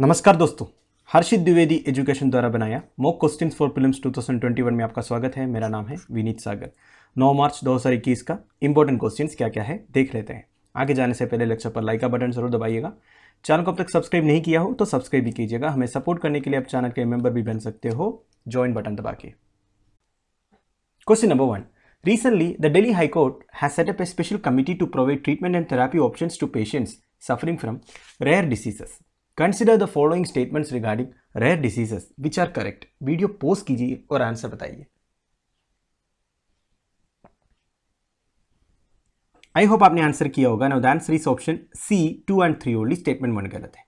नमस्कार दोस्तों हर्षित द्विवेदी एजुकेशन द्वारा बनाया मोक क्वेश्चन फॉर फिल्म्स 2021 में आपका स्वागत है मेरा नाम है विनीत सागर 9 मार्च 2021 का इंपॉर्टेंट क्वेश्चन क्या क्या है देख लेते हैं आगे जाने से पहले लेक्चर पर लाइक का बटन जरूर दबाइएगा चैनल को अब तक सब्सक्राइब नहीं किया हो तो सब्सक्राइब भी कीजिएगा हमें सपोर्ट करने के लिए आप चैनल के मेंबर भी बन सकते हो ज्वाइन बटन दबा के question number one recently the Delhi high court has set up set up a special committee to provide treatment and therapy options to patients suffering from consider the following statements regarding rare diseases which are correct video post कीजिए और answer बताइए I hope आपने answer किया होगा ना the answer is option C two and three only statement one गलत है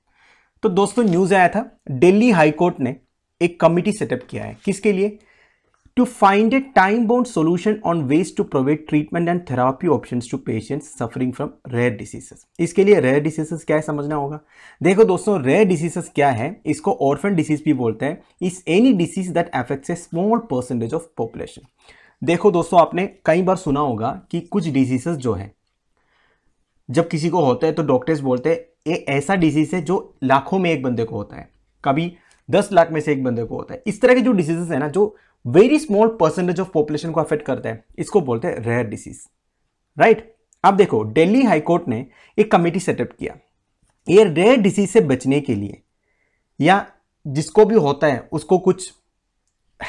तो दोस्तों न्यूज आया था दिल्ली हाईकोर्ट ने एक कमिटी सेटअप किया है किसके लिए to find a time-bound solution on ways to provide treatment and therapy options to patients suffering from rare diseases. इसके लिए rare diseases क्या है समझना होगा देखो दोस्तों rare diseases क्या है इसको orphan disease भी बोलते हैं is any disease that affects a small percentage of population. देखो दोस्तों आपने कई बार सुना होगा कि कुछ डिजीजेस जो है जब किसी को होता है तो डॉक्टर्स बोलते हैं ये ऐसा डिजीज है जो लाखों में एक बंदे को होता है कभी दस लाख में से एक बंदे को होता है इस तरह के जो डिजीजेस है ना जो very small percentage of population को अफेक्ट करता है इसको बोलते हैं रेयर डिसीज राइट अब देखो दिल्ली हाईकोर्ट ने एक कमेटी सेटअप किया ये रेयर डिसीज से बचने के लिए या जिसको भी होता है उसको कुछ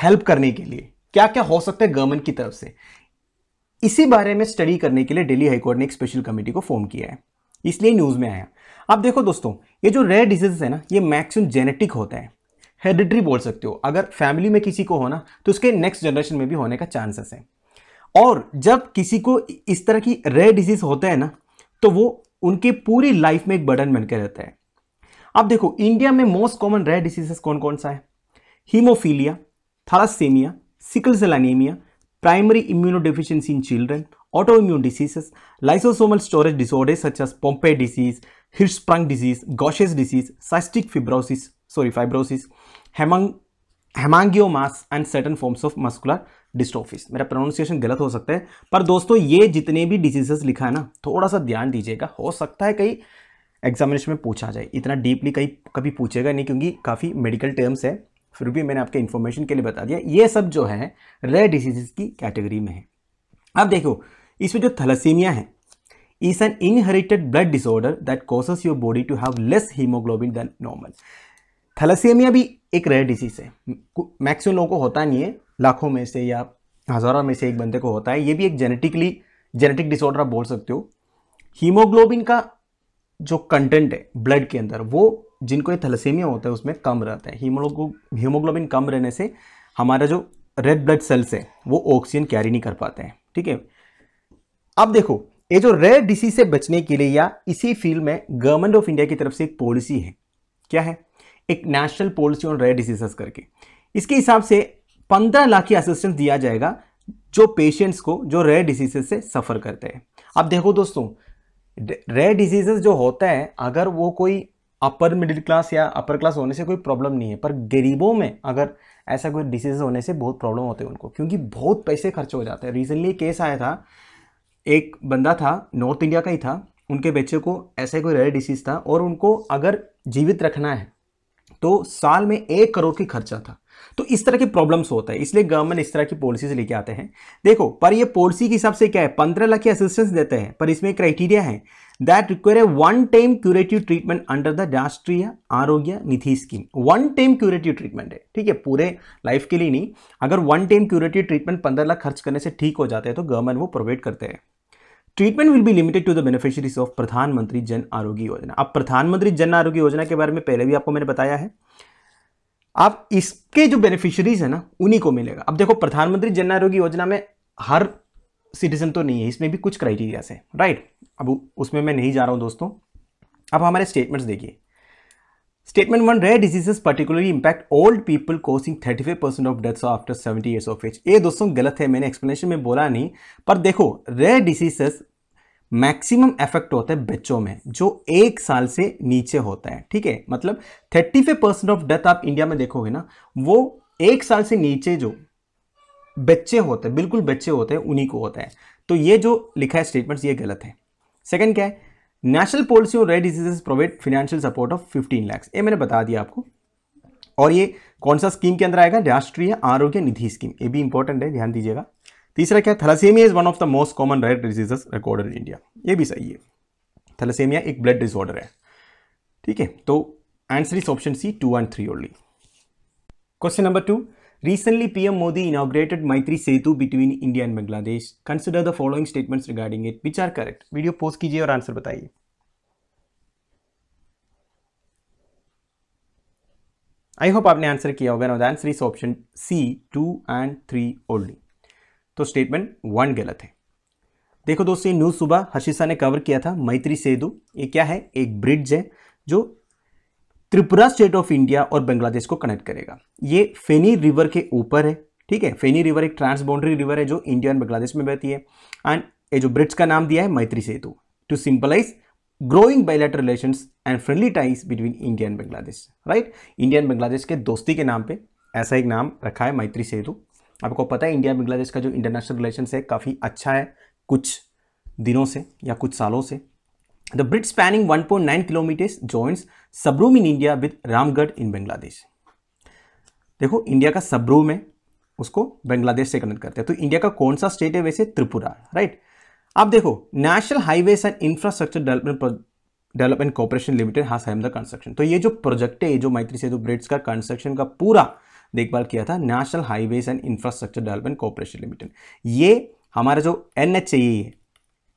हेल्प करने के लिए क्या क्या हो सकता है गवर्नमेंट की तरफ से इसी बारे में स्टडी करने के लिए दिल्ली हाईकोर्ट ने एक स्पेशल कमेटी को फॉर्म किया है इसलिए न्यूज़ में आया अब देखो दोस्तों ये जो रेयर डिजीज है ना ये मैक्सिमम जेनेटिक होता है हेरिडिट्री बोल सकते हो अगर फैमिली में किसी को होना तो उसके नेक्स्ट जनरेशन में भी होने का चांसेस है और जब किसी को इस तरह की रेयर डिजीज होता है ना तो वो उनके पूरी लाइफ में एक बर्डन बनकर रहता है अब देखो इंडिया में मोस्ट कॉमन रेयर डिसीजेस कौन कौन सा है haemophilia thalassaemia sickle cell anaemia primary immunodeficiency in children immune diseases lysosomal storage disorders such as Pompe disease Hirschsprung disease Gaucher's disease cystic fibrosis sorry fibrosis hemang haemangiomas and certain forms of muscular dystrophies मेरा pronunciation गलत हो सकता है पर दोस्तों ये जितने भी डिजीजेस लिखा है ना थोड़ा सा ध्यान दीजिएगा हो सकता है कहीं एग्जामिनेशन में पूछा जाए इतना डीपली कहीं कभी पूछेगा नहीं क्योंकि काफ़ी मेडिकल टर्म्स है फिर भी मैंने आपके इन्फॉर्मेशन के लिए बता दिया ये सब जो है रेयर डिसीजेज की कैटेगरी में है अब देखो इसमें जो थैलेसीमिया है is an inherited blood disorder that causes your body to have less haemoglobin than normal thalassaemia भी एक रेयर डिसीज़ है मैक्सिमम लोगों को होता नहीं है लाखों में से या हज़ारों में से एक बंदे को होता है ये भी एक जेनेटिकली जेनेटिक डिसऑर्डर आप बोल सकते हो हीमोग्लोबिन का जो कंटेंट है ब्लड के अंदर वो जिनको ये थैलेसेमिया होता है उसमें कम रहता है हीमोग्लोबिन कम रहने से हमारा जो रेड ब्लड सेल्स है वो ऑक्सीजन कैरी नहीं कर पाते हैं ठीक है अब देखो ये जो रेयर डिसीज से बचने के लिए या इसी फील्ड में गवर्नमेंट ऑफ इंडिया की तरफ से एक पॉलिसी है क्या है एक national policy on rare diseases करके इसके हिसाब से पंद्रह लाख की असिस्टेंस दिया जाएगा जो पेशेंट्स को जो रेयर डिजीजेस से सफ़र करते हैं अब देखो दोस्तों रेयर डिजीजेस जो होता है अगर वो कोई अपर मिडिल क्लास या अपर क्लास होने से कोई प्रॉब्लम नहीं है पर गरीबों में अगर ऐसा कोई डिसीज होने से बहुत प्रॉब्लम होते हैं उनको क्योंकि बहुत पैसे खर्च हो जाते हैं रिसेंटली केस आया था एक बंदा था नॉर्थ इंडिया का ही था उनके बच्चे को ऐसा कोई रेयर डिसीज़ था और उनको अगर जीवित रखना है तो साल में एक करोड़ की खर्चा था तो इस तरह के प्रॉब्लम्स होता है इसलिए गवर्नमेंट इस तरह की पॉलिसीज लेके आते हैं देखो पर ये पॉलिसी के हिसाब से क्या है पंद्रह लाख की असिस्टेंस देते हैं पर इसमें क्राइटेरिया है that require a one time curative treatment under the Rashtriya Arogya Nidhi scheme one time curative treatment है ठीक है पूरे लाइफ के लिए नहीं अगर वन टाइम क्यूरेटिव ट्रीटमेंट पंद्रह लाख खर्च करने से ठीक हो जाते हैं तो गवर्नमेंट वो प्रोवाइड करते हैं treatment will be limited to the beneficiaries of Pradhan Mantri Jan आरोग्य योजना अब प्रधानमंत्री जन आरोग्य योजना के बारे में पहले भी आपको मैंने बताया है आप इसके जो बेनिफिशरीज है ना उन्हीं को मिलेगा अब देखो प्रधानमंत्री जन आरोग्य योजना में हर सिटीजन तो नहीं है इसमें भी कुछ क्राइटेरिया है राइट अब उसमें मैं नहीं जा रहा हूँ दोस्तों अब हमारे स्टेटमेंट्स देखिए statement one rare diseases particularly impact old people causing 35 percent of deaths after 70 years of age ये दोस्तों गलत है मैंने एक्सप्लेनेशन में बोला नहीं पर देखो रेयर डिजीजेस मैक्सिमम इफेक्ट होता है बच्चों में जो एक साल से नीचे होता है ठीक है मतलब thirty five percent of death आप इंडिया में देखोगे ना वो एक साल से नीचे जो बच्चे होते हैं बिल्कुल बच्चे होते हैं उन्हीं को होता है तो ये जो लिखा है स्टेटमेंट्स ये गलत है सेकंड क्या है national policy on rare diseases provide financial support of 15 lakh ये मैंने बता दिया आपको और ये कौन सा स्कीम के अंदर आएगा राष्ट्रीय आरोग्य निधि स्कीम ये भी इंपॉर्टेंट है ध्यान दीजिएगा तीसरा क्या thalassaemia is one of the most common rare diseases recorded in India ये भी सही है थैलासीमिया एक ब्लड डिसऑर्डर है ठीक है तो answer is option C two and three only question number two recently PM Modi inaugurated Maitri Setu between India and Bangladesh consider the following statements regarding it which are correct video pause कीजिए और answer बताइए I hope आपने answer किया होगा no the answer is option C two and three only तो statement one गलत है देखो दोस्तों ये न्यूज़ सुबह हशीसा ने कवर किया था मैत्री सेतु ये क्या है एक ब्रिज है जो त्रिपुरा स्टेट ऑफ इंडिया और बांग्लादेश को कनेक्ट करेगा ये फेनी रिवर के ऊपर है ठीक है फेनी रिवर एक ट्रांस बाउंड्री रिवर है जो इंडिया एंड बांग्लादेश में बहती है एंड ये जो ब्रिज का नाम दिया है Maitri Setu to symbolise growing bilateral relations and friendly ties between India and Bangladesh right India and Bangladesh के दोस्ती के नाम पर ऐसा एक नाम रखा है मैत्री सेतु आपको पता है इंडिया बांग्लादेश का जो इंटरनेशनल रिलेशन है काफ़ी अच्छा है कुछ दिनों से या कुछ सालों से the bridge spanning 1.9 kilometres joins Sabroom in India with Ramgarh in Bangladesh देखो इंडिया का सबरूम है उसको बांग्लादेश से कनेक्ट करते हैं तो इंडिया का कौन सा स्टेट है वैसे त्रिपुरा राइट अब देखो national highways and infrastructure development development corporation limited has the construction तो ये जो प्रोजेक्ट है जो मैत्री सेतु ब्रिज का कंस्ट्रक्शन का पूरा देखभाल किया था national highways and infrastructure development corporation limited ये हमारा जो एन एच है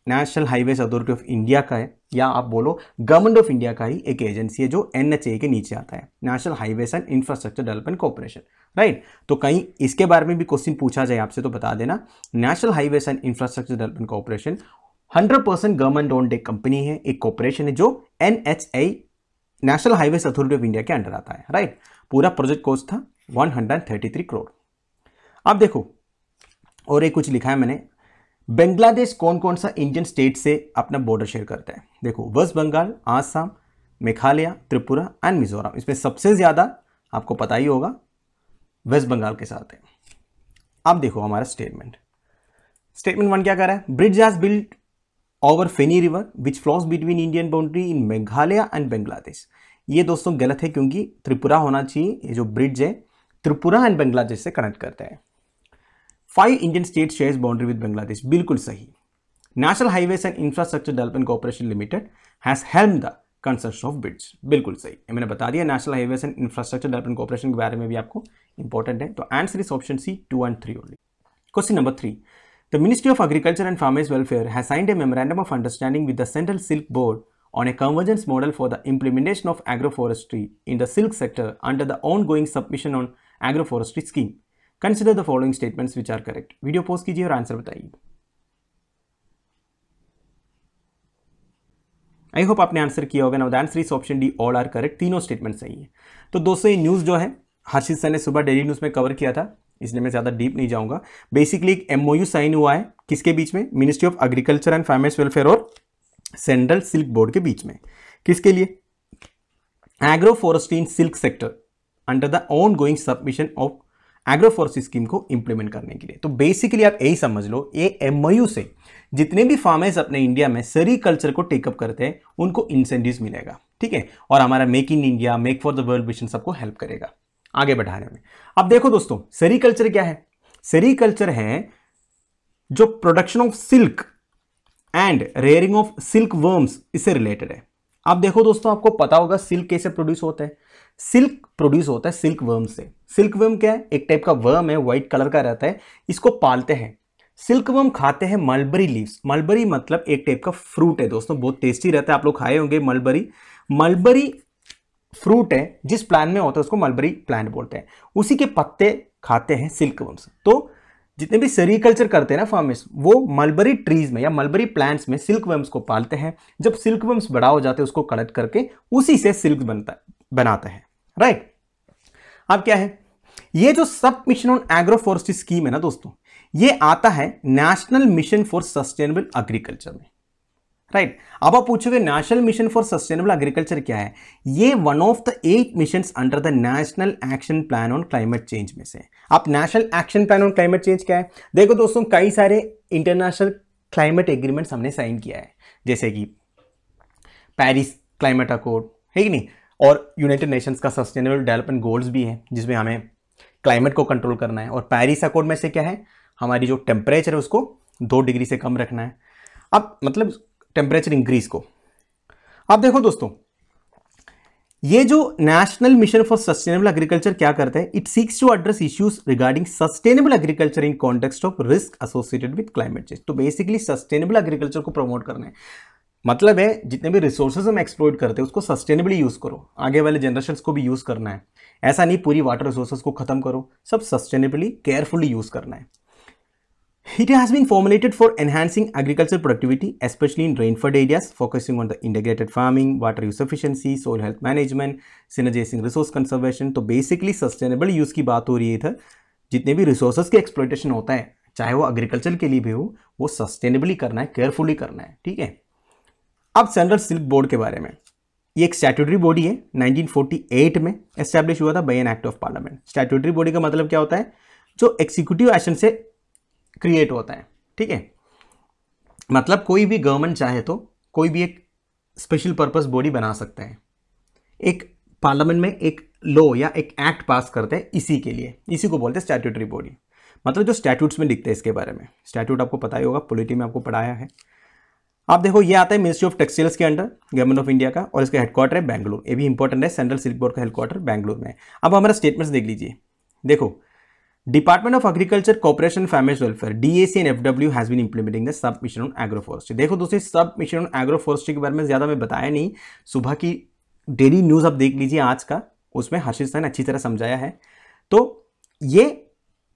national highways authority of India का है या आप बोलो गवर्नमेंट ऑफ इंडिया का ही एक एजेंसी है जो एन के नीचे आता है national highways and infrastructure development corporation right तो कहीं इसके बारे में भी क्वेश्चन पूछा जाए आपसे तो बता देना national highways and infrastructure development corporation 100% government owned एक कंपनी है एक कॉपोरेशन है जो N national highway authority of India के अंडर आता है राइट पूरा प्रोजेक्ट कॉस्ट था 133 करोड़ अब देखो और एक कुछ लिखा है मैंने बांग्लादेश कौन कौन सा इंडियन स्टेट से अपना बॉर्डर शेयर करता है देखो वेस्ट बंगाल आसाम मेघालय त्रिपुरा एंड मिजोरम इसमें सबसे ज़्यादा आपको पता ही होगा वेस्ट बंगाल के साथ है अब देखो हमारा स्टेटमेंट स्टेटमेंट वन क्या कर रहा है bridge has build over Feni river which flows between Indian boundary in Meghalaya and Bangladesh ये दोस्तों गलत है क्योंकि त्रिपुरा होना चाहिए ये जो ब्रिज है त्रिपुरा एंड बांग्लादेश से कनेक्ट करता है five Indian state share boundary with Bangladesh बिल्कुल सही national highways and infrastructure development corporation limited has help the construction of bridge बिल्कुल सही मैंने बता दिया national highway and infrastructure development corporation के बारे में भी आपको इंपॉर्टेंट है तो answer is option C two and three only question number three The Ministry of Agriculture and Farmers Welfare has signed a Memorandum of Understanding with the Central Silk Board on a convergence model for the implementation of agroforestry in the silk sector under the ongoing submission on agroforestry scheme. Consider the following statements which are correct. Video post कीजिए और answer बताइए I hope आपने answer किया होगा ना the answer is option D all are correct तीनों statement सही है तो दोस्तों ये न्यूज़ जो है हर्षित सर ने सुबह डेली न्यूज़ में कवर किया था इसलिए मैं ज़्यादा डीप नहीं जाऊँगा बेसिकली एक एम साइन हुआ है किसके बीच में ministry of agriculture and farmers welfare और सेंट्रल सिल्क बोर्ड के बीच में किसके लिए agro forestry in silk sector under the ongoing sub mission of agro scheme को इंप्लीमेंट करने के लिए तो बेसिकली आप यही समझ लो ये एम से जितने भी फार्मर्स अपने इंडिया में कल्चर को टेकअप करते हैं उनको इंसेंटिव मिलेगा ठीक है और हमारा make in India make for the world mission सबको हेल्प करेगा आगे बढ़ाने में अब देखो दोस्तों सेरीकल्चर क्या है सेरीकल्चर है जो production of silk and rearing of silk worms इससे रिलेटेड है अब देखो दोस्तों आपको पता होगा सिल्क कैसे प्रोड्यूस होता है सिल्क प्रोड्यूस होता है सिल्क वर्म से सिल्क वर्म क्या है एक टाइप का वर्म है व्हाइट कलर का रहता है इसको पालते हैं सिल्क वर्म खाते हैं मलबरी लीव्स मलबरी मतलब एक टाइप का फ्रूट है दोस्तों बहुत टेस्टी रहता है आप लोग खाए होंगे मलबरी मलबरी फ्रूट है जिस प्लान में होता है उसको मलबरी प्लांट बोलते हैं उसी के पत्ते खाते हैं सिल्कवर्म्स तो जितने भी सेरिकल्चर करते हैं ना फार्मिस्ट वो मलबरी ट्रीज में या मलबरी प्लांट्स में सिल्कवर्म्स को पालते हैं जब सिल्कवर्म्स बड़ा हो जाते हैं उसको कलेक्ट करके उसी से सिल्क बनता बनाते हैं राइट अब क्या है ये जो सब mission on agro forestry scheme है ना दोस्तों ये आता है national mission for sustainable agriculture में राइट अब आप पूछोगे national mission for sustainable agriculture क्या है ये one of the eight mission under the national action plan on climate change में से आप national action plan on climate change क्या है देखो दोस्तों कई सारे इंटरनेशनल क्लाइमेट एग्रीमेंट्स हमने साइन किया है जैसे कि पेरिस क्लाइमेट अकॉर्ड है कि नहीं और यूनाइटेड नेशंस का सस्टेनेबल डेवलपमेंट गोल्स भी है जिसमें हमें क्लाइमेट को कंट्रोल करना है और पेरिस अकॉर्ड में से क्या है हमारी जो टेम्परेचर है उसको दो डिग्री से कम रखना है अब मतलब टेम्परेचर इंक्रीज को अब देखो दोस्तों ये जो national mission for sustainable agriculture क्या करते हैं it seeks to address issues regarding sustainable agriculture in context of risk associated with climate change तो बेसिकली सस्टेनेबल एग्रीकल्चर को प्रमोट करना है मतलब है जितने भी रिसोर्सेज हम एक्सप्लोर करते हैं उसको सस्टेनेबली यूज़ करो आगे वाले जनरेशन को भी यूज़ करना है ऐसा नहीं पूरी वाटर रिसोर्सेज को खत्म करो सब सस्टेनेबली केयरफुली यूज़ करना है It has been formulated for enhancing agricultural productivity, especially in rainfed areas, focusing on the integrated farming, water use efficiency, soil health management, synergizing resource conservation. So basically, sustainable use की बात हो रही है इधर जितने भी resources के exploitation होता है चाहे वो agriculture के लिए भी हो वो sustainably करना है carefully करना है ठीक है अब Central Silk Board के बारे में ये एक स्टैट्यूटरी बॉडी है 1948 में एस्टैब्लिश हुआ था by an act of parliament statutory body का मतलब क्या होता है जो एक्सिक्यूटिव एक्शन से क्रिएट होता है ठीक है मतलब कोई भी गवर्नमेंट चाहे तो कोई भी एक स्पेशल पर्पस बॉडी बना सकता है एक पार्लियामेंट में एक लॉ या एक एक्ट पास करते हैं इसी के लिए इसी को बोलते हैं स्टैट्यूटरी बॉडी मतलब जो स्टैट्यूट्स में लिखते हैं इसके बारे में स्टैट्यूट आपको पता ही होगा पोलिटी में आपको पढ़ाया है आप देखो ये आता है मिनिस्ट्री ऑफ टेक्सटाइल्स के अंडर गवर्नमेंट ऑफ इंडिया का और इसका हेडक्वार्टर है बैंगलोर ये भी इंपॉर्टेंट है सेंट्रल सिल्क बोर्ड का हेडक्वार्टर बैंगलोर में अब हमारा स्टेटमेंट्स देख लीजिए देखो agriculture of Agriculture Cooperation D Welfare N F W has been implementing the sub mission on agroforestry देखो दोस्तों सब मिशन ऑन एग्रोफॉरेस्ट्री के बारे में ज़्यादा मैं बताया नहीं सुबह की डेली न्यूज़ आप देख लीजिए आज का उसमें हर्षित ने अच्छी तरह समझाया है तो ये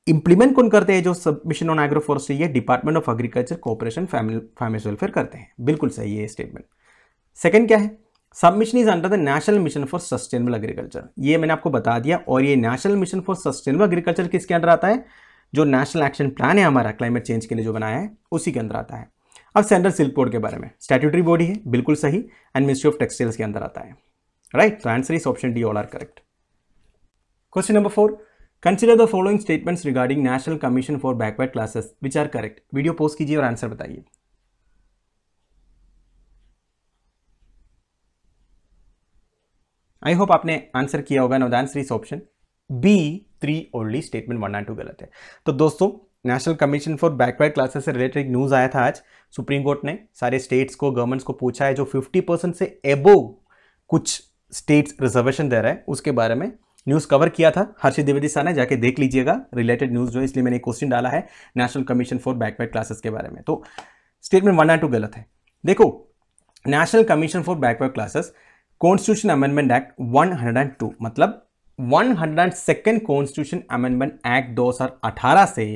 इंप्लीमेंट कौन करते हैं जो सब मिशन ऑन एग्रोफॉरेस्ट्री ये department of agriculture cooperation family welfare करते हैं बिल्कुल सही है ये स्टेटमेंट सेकेंड क्या है sub mission is under the national mission for sustainable agriculture ये मैंने आपको बता दिया और ये national mission for sustainable agriculture किसके अंदर आता है जो नेशनल एक्शन प्लान है हमारा क्लाइमेट चेंज के लिए जो बनाया है उसी के अंदर आता है अब सेंट्रल सिल्क बोर्ड के बारे में स्टेट्यूटरी बॉडी है बिल्कुल सही एंड मिनिस्ट्री ऑफ टेक्सटाइल्स के अंदर आता है राइट तो answer is option D all are correct question number four consider the following statements regarding national commission for backward classes which are correct video post कीजिए और आंसर बताइए I hope आपने answer किया होगा no the is option B three only statement one and two गलत है तो दोस्तों national commission for backward classes से रिलेटेड न्यूज़ आया था आज सुप्रीम कोर्ट ने सारे स्टेट्स को गवर्नमेंट्स को पूछा है जो 50 परसेंट से एबो कुछ स्टेट्स रिजर्वेशन दे रहे हैं उसके बारे में न्यूज़ कवर किया था हर्षित द्विवेदी सर ने जाके देख लीजिएगा रिलेटेड न्यूज़ जो इसलिए मैंने क्वेश्चन डाला है national commission for backward classes के बारे में तो स्टेटमेंट वन एंड टू गलत है देखो national commission for backward classes constitution amendment act 102 मतलब 102nd कॉन्स्टिट्यूशन अमेंडमेंट एक्ट 2018 से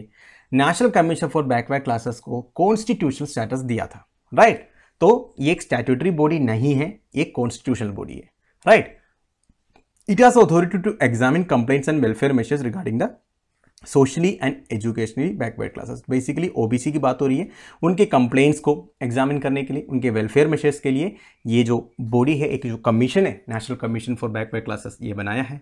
national commission for backward classes को कॉन्स्टिट्यूशनल स्टेटस दिया था राइट right? तो ये एक स्टैट्यूटरी बॉडी नहीं है एक कॉन्स्टिट्यूशनल बॉडी है right it has authority to examine complaints and welfare measures regarding the socially and educationally backward classes basically OBC की बात हो रही है उनके कंप्लेंट्स को एग्जामिन करने के लिए उनके वेलफेयर मेशर्स के लिए ये जो बॉडी है एक जो कमीशन है national commission for backward classes ये बनाया है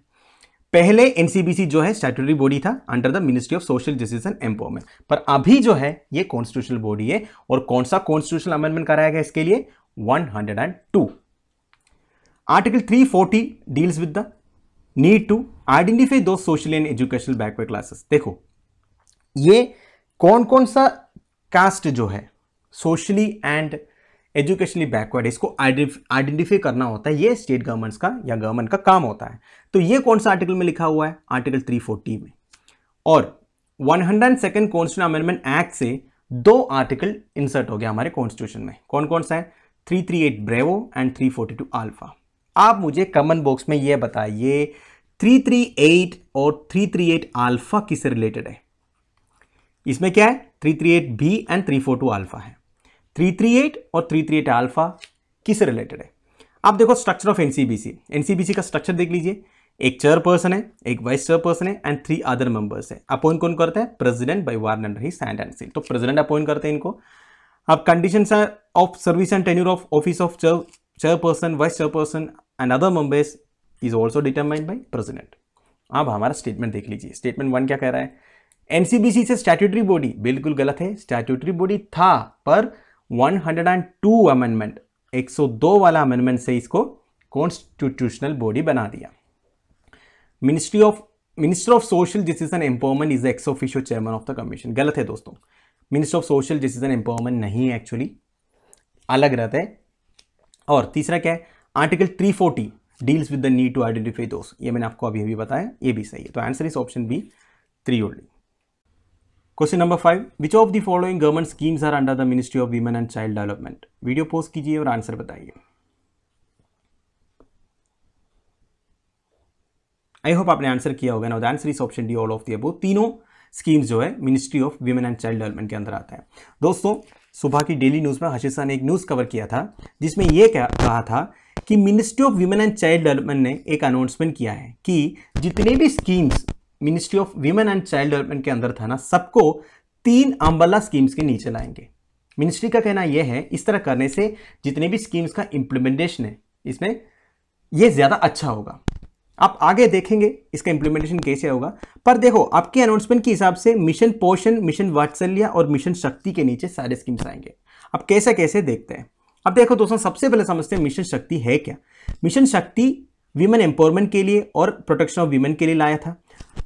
पहले एनसीबीसी जो है स्टैट्यूटरी बॉडी था under the ministry of social justice and empowerment पर अभी जो है ये कॉन्स्टिट्यूशनल बॉडी है और कौन सा कॉन्स्टिट्यूशनल अमेंडमेंट कराया गया इसके लिए to article 340 deals with the need to identify दो social and educational backward classes देखो ये कौन कौन सा कास्ट जो है सोशली एंड एजुकेशनली बैकवर्ड इसको आइडेंटिफाई करना होता है ये स्टेट गवर्नमेंट्स का या गवर्नमेंट का काम होता है तो ये कौन सा आर्टिकल में लिखा हुआ है आर्टिकल 340 में और one hundred second constitution amendment act से दो आर्टिकल इंसर्ट हो गया हमारे कॉन्स्टिट्यूशन में कौन कौन सा है 338 ब्रेवो एंड 342 आल्फा आप मुझे कमेंट बॉक्स में ये बताइए 338 और 338 अल्फा किससे रिलेटेड है इसमें क्या है 338 बी एंड 342 अल्फा है 338 और 338 अल्फा किससे रिलेटेड है आप देखो स्ट्रक्चर ऑफ एनसीबीसी एनसीबीसी का स्ट्रक्चर देख लीजिए एक चेयर पर्सन है एक वाइस चेयर पर्सन है एंड थ्री अदर मेंबर्स है अपॉइंट कौन करता है प्रेसिडेंट बाई वार्न एंड रही सैंड एंड सील तो प्रेसिडेंट अपॉइंट करते हैं इनको अब condition of service and tenure of office of chair vice chairperson and other members is also determined by president आप हमारा स्टेटमेंट देख लीजिए स्टेटमेंट वन क्या कह रहा है एनसीबीसी से स्टैट्यूटरी बॉडी बिल्कुल गलत है स्टैट्यूटरी बॉडी था पर 102 अमेंडमेंट 102 वाला अमेंडमेंट से इसको कॉन्स्टिट्यूशनल बॉडी बना दिया ministry of minister of social justice and empowerment is ex official chairman of the commission गलत है दोस्तों minister of social justice and empowerment नहीं है एक्चुअली अलग रहता है और तीसरा क्या है article 340 deals with the need to identify दोस्त ये मैंने आपको अभी अभी बताया ये भी सही है तो answer is option B three only question number five which of the following government schemes are under the ministry of women and child development video post कीजिए और आंसर बताइए आई होप आपने आंसर किया होगा ना answer is option D all of the above तीनों schemes जो है ministry of women and child development के अंदर आता है दोस्तों सुबह की डेली न्यूज़ में हशीसा ने एक न्यूज़ कवर किया था जिसमें यह कहा था कि ministry of women and child development ने एक अनाउंसमेंट किया है कि जितने भी schemes ministry of women and child development के अंदर था ना सबको तीन अम्बला स्कीम्स के नीचे लाएंगे मिनिस्ट्री का कहना यह है इस तरह करने से जितने भी स्कीम्स का इम्प्लीमेंटेशन है इसमें यह ज़्यादा अच्छा होगा आप आगे देखेंगे इसका इंप्लीमेंटेशन कैसे होगा पर देखो आपके अनाउंसमेंट के हिसाब से मिशन पोषण मिशन वात्सल्य और मिशन शक्ति के नीचे सारे स्कीम्स आएंगे आप कैसे कैसे देखते हैं अब देखो दोस्तों सबसे पहले समझते हैं मिशन शक्ति है क्या मिशन शक्ति वीमेन एम्पावरमेंट के लिए और प्रोटेक्शन ऑफ वीमेन के लिए लाया था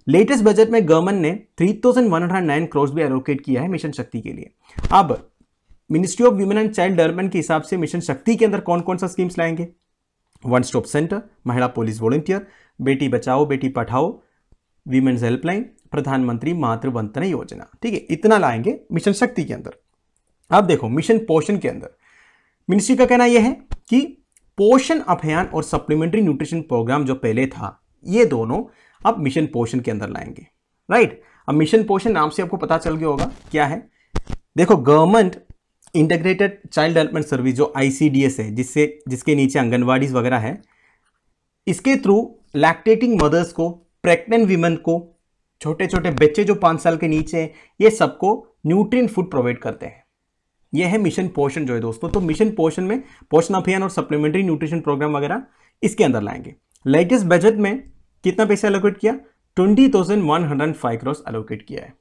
लेटेस्ट बजट में गवर्नमेंट ने 3109 करोड़ भी एलोकेट किया है मिशन शक्ति के लिए अब ministry of women and child development के हिसाब से मिशन शक्ति के अंदर कौन कौन सा स्कीम्स लाएंगे one stop centre Mahila police volunteer Beti Bachao बेटी पढ़ाओ वीमेन्स हेल्पलाइन प्रधानमंत्री मातृ वंदना योजना ठीक है इतना लाएंगे मिशन शक्ति के अंदर अब देखो मिशन पोषण के अंदर मिनिस्ट्री का कहना यह है कि पोषण अभियान और सप्लीमेंट्री न्यूट्रिशन प्रोग्राम जो पहले था ये दोनों अब मिशन पोषण के अंदर लाएंगे राइट अब मिशन पोषण नाम से आपको पता चल गया होगा क्या है देखो government integrated child development service जो आईसीडीएस है जिससे जिसके नीचे आंगनबाड़ीज वगैरह है इसके थ्रू लैक्टेटिंग मदर्स को प्रेग्नेंट वीमेन को छोटे छोटे बच्चे जो पाँच साल के नीचे हैं ये सबको न्यूट्रिन फूड प्रोवाइड करते हैं ये है मिशन पोषण जो है दोस्तों तो मिशन पोषण में पोषण अभियान और सप्लीमेंट्री न्यूट्रिशन प्रोग्राम वगैरह इसके अंदर लाएंगे लेटेस्ट बजट में कितना पैसा एलोकेट किया twenty thousand one hundred five allocate किया है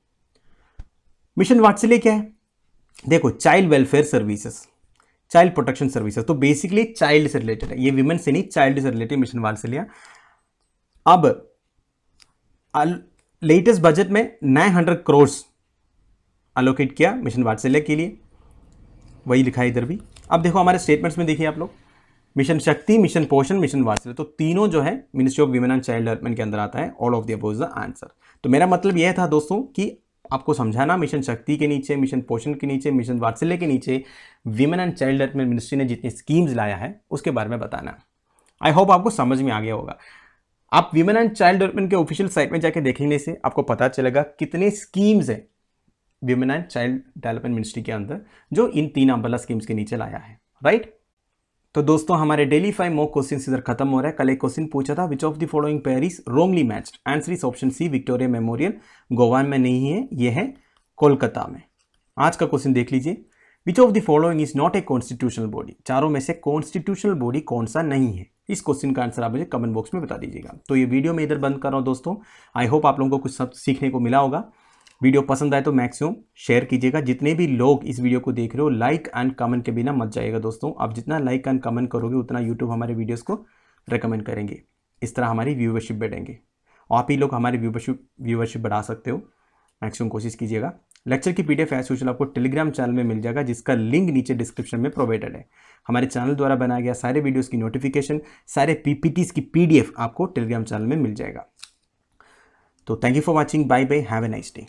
मिशन वात्सल्य क्या है देखो child welfare services child protection services तो बेसिकली चाइल्ड से रिलेटेड है ये वीमेन से नहीं चाइल्ड से रिलेटेड मिशन लिया अब लेटेस्ट बजट में 900 करोड़ अलोकेट किया मिशन लिया के लिए वही लिखा है इधर भी अब देखो हमारे स्टेटमेंट्स में देखिए आप लोग मिशन शक्ति मिशन पोषण मिशन वात्सल्य तो तीनों जो है ministry of women and child development के अंदर आता है all of the above the answer तो मेरा मतलब यह था दोस्तों कि आपको समझाना मिशन शक्ति के नीचे मिशन पोषण के नीचे मिशन वात्सल्य के नीचे women and child development ministry ने जितनी स्कीम्स लाया है उसके बारे में बताना आई होप आपको समझ में आ गया होगा आप वीमेन एंड चाइल्ड डेवलपमेंट के ऑफिशियल साइट में जाके देखेंगे से आपको पता चलेगा कितने स्कीम्स हैं women and child development ministry के अंदर जो इन तीन अम्बला स्कीम्स के नीचे लाया है राइट तो दोस्तों हमारे डेली फाइव मोक क्वेश्चन इधर खत्म हो रहा है कल एक क्वेश्चन पूछा था which of the following pair is wrongly matched answer is option C Victoria Memorial Goa में नहीं है यह है कोलकाता में आज का क्वेश्चन देख लीजिए which of the following is not a constitutional body चारों में से कॉन्स्टिट्यूशनल बॉडी कौन सा नहीं है इस क्वेश्चन का आंसर आप मुझे कमेंट बॉक्स में बता दीजिएगा तो ये वीडियो मैं इधर बंद कर रहा हूँ दोस्तों आई होप आप लोगों को कुछ सब सीखने को मिला होगा वीडियो पसंद आए तो मैक्सिमम शेयर कीजिएगा जितने भी लोग इस वीडियो को देख रहे हो लाइक एंड कमेंट के बिना मत जाइएगा दोस्तों आप जितना लाइक एंड कमेंट करोगे उतना यूट्यूब हमारे वीडियोज़ को रिकमेंड करेंगे इस तरह हमारी व्यूवरशिप बढ़ेंगे आप ही लोग हमारी व्यूवरशिप व्यूवरशिप बढ़ा सकते हो मैक्सिमम कोशिश कीजिएगा लेक्चर की पीडीएफ डी यूजल आपको टेलीग्राम चैनल में मिल जाएगा जिसका लिंक नीचे डिस्क्रिप्शन में प्रोवाइडेड है हमारे चैनल द्वारा बनाया गया सारे वीडियोस की नोटिफिकेशन सारे पीपीटीज की पीडीएफ आपको टेलीग्राम चैनल में मिल जाएगा तो thank you for watching bye bye have a nice day